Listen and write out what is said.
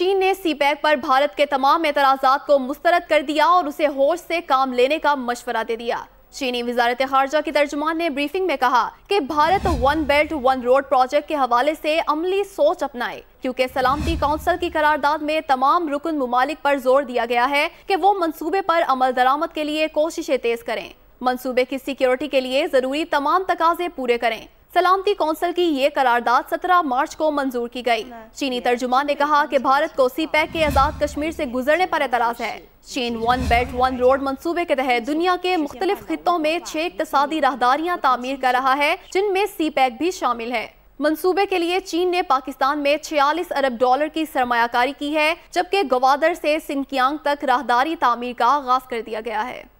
चीन ने सीपैक पर भारत के तमाम एतराजा को मुस्तरद कर दिया और उसे होश से काम लेने का मशवरा दे दिया चीनी वजारत खारजा के तर्जुमान ने ब्रीफिंग में कहा कि Bharat one belt one road project के हवाले से अमली सोच अपनाए क्योंकि सलामती काउंसिल की करारदाद में तमाम रुकन ममालिक पर जोर दिया गया है कि वो मंसूबे पर अमल दरामद के लिए कोशिशें तेज करें मंसूबे की सिक्योरिटी के लिए जरूरी तमाम तकाजे पूरे करें सलामती कौंसिल की ये करारदाद 17 मार्च को मंजूर की गई। चीनी तर्जुमान ने कहा कि भारत को सी पैक के आज़ाद कश्मीर से गुजरने पर एतराज है चीन वन बेल्ट वन रोड मंसूबे के तहत दुनिया के मुख्तलिफ खितों में छह इकतदी राहदारियाँ तामीर कर रहा है जिनमें सी पैक भी शामिल है मंसूबे के लिए चीन ने पाकिस्तान में 46 अरब डॉलर की सरमाकारी की है जबकि गवादर से सिंकियांग तक राहदारी तामीर का आगाज कर दिया गया है